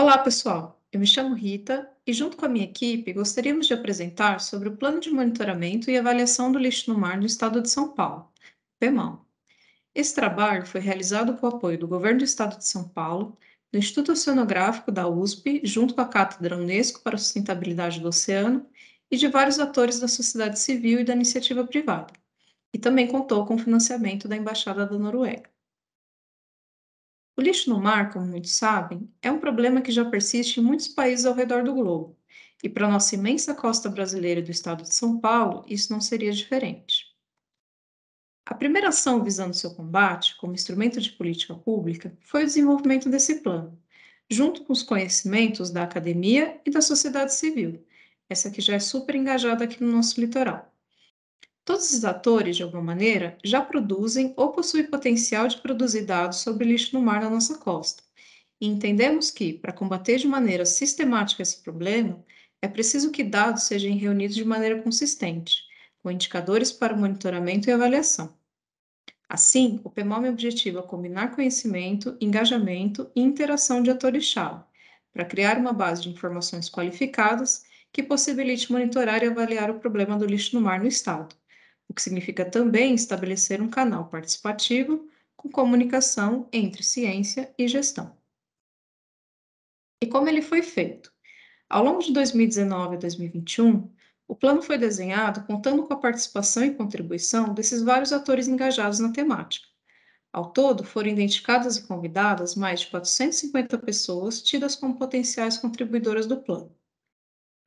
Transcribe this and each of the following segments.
Olá, pessoal! Eu me chamo Rita e, junto com a minha equipe, gostaríamos de apresentar sobre o Plano de Monitoramento e Avaliação do Lixo no Mar no Estado de São Paulo, PEMAL. Esse trabalho foi realizado com o apoio do Governo do Estado de São Paulo, do Instituto Oceanográfico da USP, junto com a Cátedra Unesco para a Sustentabilidade do Oceano e de vários atores da sociedade civil e da iniciativa privada, e também contou com o financiamento da Embaixada da Noruega. O lixo no mar, como muitos sabem, é um problema que já persiste em muitos países ao redor do globo. E para nossa imensa costa brasileira do estado de São Paulo, isso não seria diferente. A primeira ação visando seu combate, como instrumento de política pública, foi o desenvolvimento desse plano, junto com os conhecimentos da academia e da sociedade civil, essa que já é super engajada aqui no nosso litoral. Todos os atores, de alguma maneira, já produzem ou possuem potencial de produzir dados sobre lixo no mar na nossa costa. E entendemos que, para combater de maneira sistemática esse problema, é preciso que dados sejam reunidos de maneira consistente, com indicadores para monitoramento e avaliação. Assim, o PMOM objetiva combinar conhecimento, engajamento e interação de atores-chave, para criar uma base de informações qualificadas que possibilite monitorar e avaliar o problema do lixo no mar no Estado o que significa também estabelecer um canal participativo com comunicação entre ciência e gestão. E como ele foi feito? Ao longo de 2019 a 2021, o plano foi desenhado contando com a participação e contribuição desses vários atores engajados na temática. Ao todo, foram identificadas e convidadas mais de 450 pessoas tidas como potenciais contribuidoras do plano.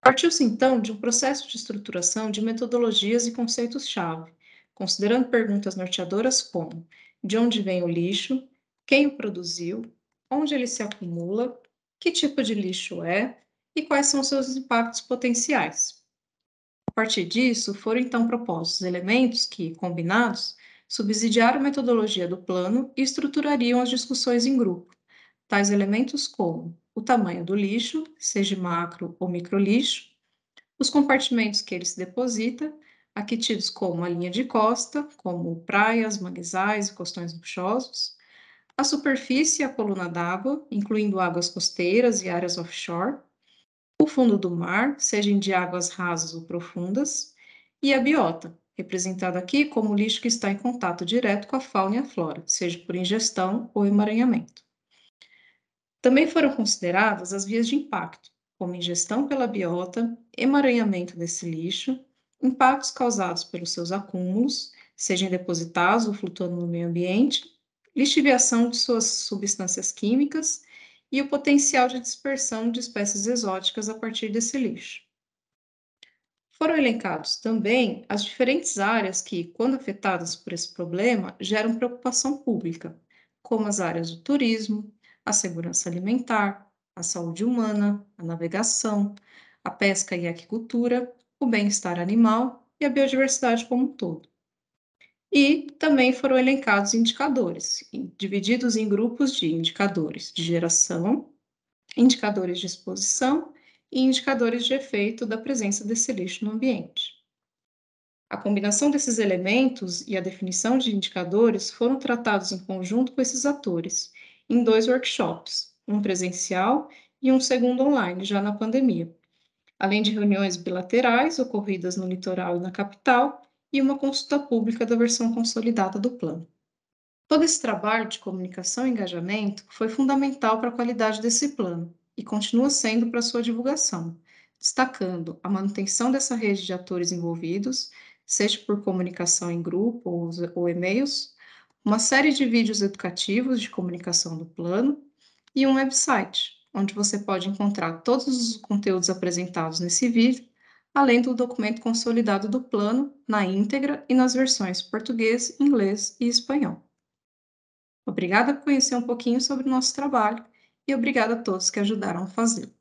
Partiu-se então de um processo de estruturação de metodologias e conceitos-chave, considerando perguntas norteadoras como: de onde vem o lixo, quem o produziu, onde ele se acumula, que tipo de lixo é e quais são seus impactos potenciais. A partir disso, foram então propostos elementos que, combinados, subsidiaram a metodologia do plano e estruturariam as discussões em grupo, tais elementos como o tamanho do lixo, seja macro ou micro lixo, os compartimentos que ele se deposita, aqui tidos como a linha de costa, como praias, manguezais e costões rochosos, a superfície e a coluna d'água, incluindo águas costeiras e áreas offshore, o fundo do mar, sejam de águas rasas ou profundas, e a biota, representada aqui como lixo que está em contato direto com a fauna e a flora, seja por ingestão ou emaranhamento. Também foram consideradas as vias de impacto, como ingestão pela biota, emaranhamento desse lixo, impactos causados pelos seus acúmulos, sejam depositados ou flutuando no meio ambiente, lixiviação de suas substâncias químicas e o potencial de dispersão de espécies exóticas a partir desse lixo. Foram elencados também as diferentes áreas que, quando afetadas por esse problema, geram preocupação pública, como as áreas do turismo, a segurança alimentar, a saúde humana, a navegação, a pesca e a aquicultura, o bem-estar animal e a biodiversidade como um todo. E também foram elencados indicadores, divididos em grupos de indicadores de geração, indicadores de exposição e indicadores de efeito da presença desse lixo no ambiente. A combinação desses elementos e a definição de indicadores foram tratados em conjunto com esses atores em dois workshops, um presencial e um segundo online, já na pandemia. Além de reuniões bilaterais ocorridas no litoral e na capital, e uma consulta pública da versão consolidada do plano. Todo esse trabalho de comunicação e engajamento foi fundamental para a qualidade desse plano e continua sendo para sua divulgação, destacando a manutenção dessa rede de atores envolvidos, seja por comunicação em grupo ou, e-mails, uma série de vídeos educativos de comunicação do plano e um website, onde você pode encontrar todos os conteúdos apresentados nesse vídeo, além do documento consolidado do plano na íntegra e nas versões português, inglês e espanhol. Obrigada por conhecer um pouquinho sobre o nosso trabalho e obrigada a todos que ajudaram a fazê-lo.